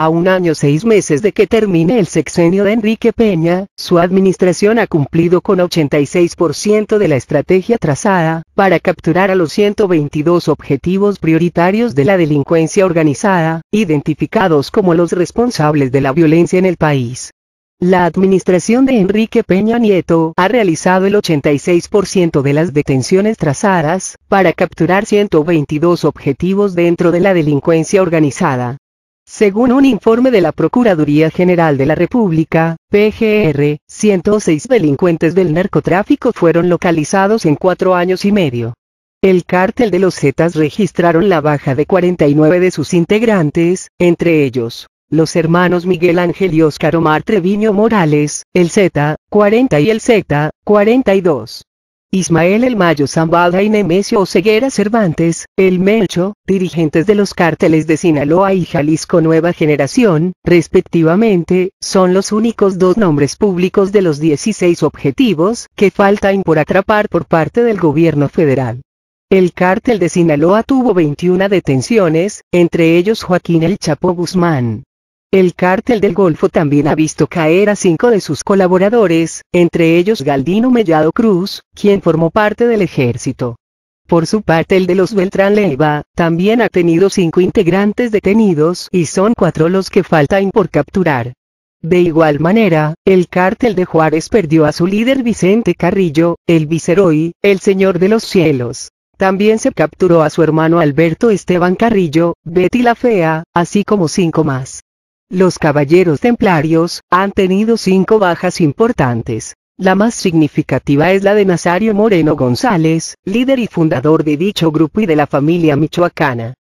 A un año seis meses de que termine el sexenio de Enrique Peña, su administración ha cumplido con 86% de la estrategia trazada, para capturar a los 122 objetivos prioritarios de la delincuencia organizada, identificados como los responsables de la violencia en el país. La administración de Enrique Peña Nieto ha realizado el 86% de las detenciones trazadas, para capturar 122 objetivos dentro de la delincuencia organizada. Según un informe de la Procuraduría General de la República, PGR, 106 delincuentes del narcotráfico fueron localizados en cuatro años y medio. El cártel de los Zetas registraron la baja de 49 de sus integrantes, entre ellos, los hermanos Miguel Ángel y Óscar Omar Treviño Morales, el Z, 40 y el Z, 42. Ismael El Mayo Zambada y Nemesio Ceguera Cervantes, El Melcho, dirigentes de los cárteles de Sinaloa y Jalisco Nueva Generación, respectivamente, son los únicos dos nombres públicos de los 16 objetivos que faltan por atrapar por parte del gobierno federal. El cártel de Sinaloa tuvo 21 detenciones, entre ellos Joaquín El Chapo Guzmán, el cártel del Golfo también ha visto caer a cinco de sus colaboradores, entre ellos Galdino Mellado Cruz, quien formó parte del ejército. Por su parte el de los Beltrán Leiva, también ha tenido cinco integrantes detenidos y son cuatro los que faltan por capturar. De igual manera, el cártel de Juárez perdió a su líder Vicente Carrillo, el Viceroy, el Señor de los Cielos. También se capturó a su hermano Alberto Esteban Carrillo, Betty la Fea, así como cinco más. Los caballeros templarios han tenido cinco bajas importantes. La más significativa es la de Nazario Moreno González, líder y fundador de dicho grupo y de la familia michoacana.